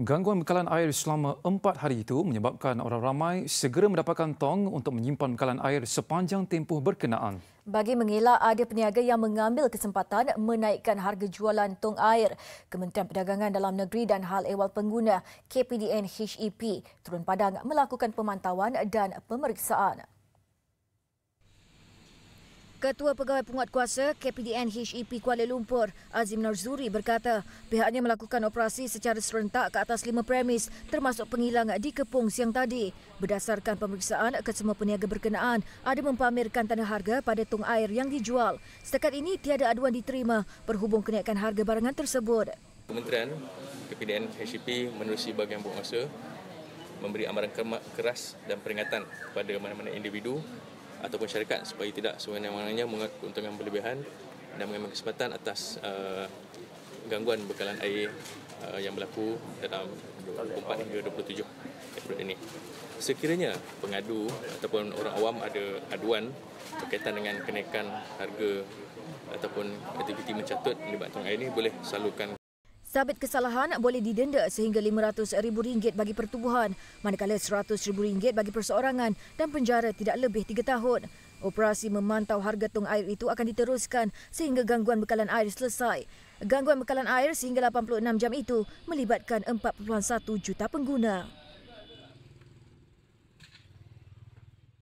Gangguan bekalan air selama empat hari itu menyebabkan orang ramai segera mendapatkan tong untuk menyimpan bekalan air sepanjang tempoh berkenaan. Bagi mengelak ada peniaga yang mengambil kesempatan menaikkan harga jualan tong air, Kementerian Perdagangan Dalam Negeri dan Hal Ehwal Pengguna KPDN HEP turun padang melakukan pemantauan dan pemeriksaan. Ketua Pegawai Penguat Kuasa KPDN HEP Kuala Lumpur Azim Narzuri berkata pihaknya melakukan operasi secara serentak ke atas lima premis termasuk penghilang di Kepung siang tadi. Berdasarkan pemeriksaan, kesemua peniaga berkenaan ada mempamerkan tanda harga pada tong air yang dijual. Setakat ini tiada aduan diterima berhubung kenaikan harga barangan tersebut. Kementerian KPDN HEP menerusi bagian penguat kuasa memberi amaran keras dan peringatan kepada mana-mana individu ataupun syarikat supaya tidak sewenang-wenangnya mengambil keuntungan berlebihan dan mengambil kesempatan atas uh, gangguan bekalan air uh, yang berlaku dalam 24 hingga 27 April ini. Sekiranya pengadu ataupun orang awam ada aduan berkaitan dengan kenaikan harga ataupun aktiviti mencatut melibatkan air ini boleh salurkan Sabit kesalahan boleh didenda sehingga RM500,000 bagi pertubuhan, manakala RM100,000 bagi perseorangan dan penjara tidak lebih tiga tahun. Operasi memantau harga tung air itu akan diteruskan sehingga gangguan bekalan air selesai. Gangguan bekalan air sehingga 86 jam itu melibatkan 4.1 juta pengguna.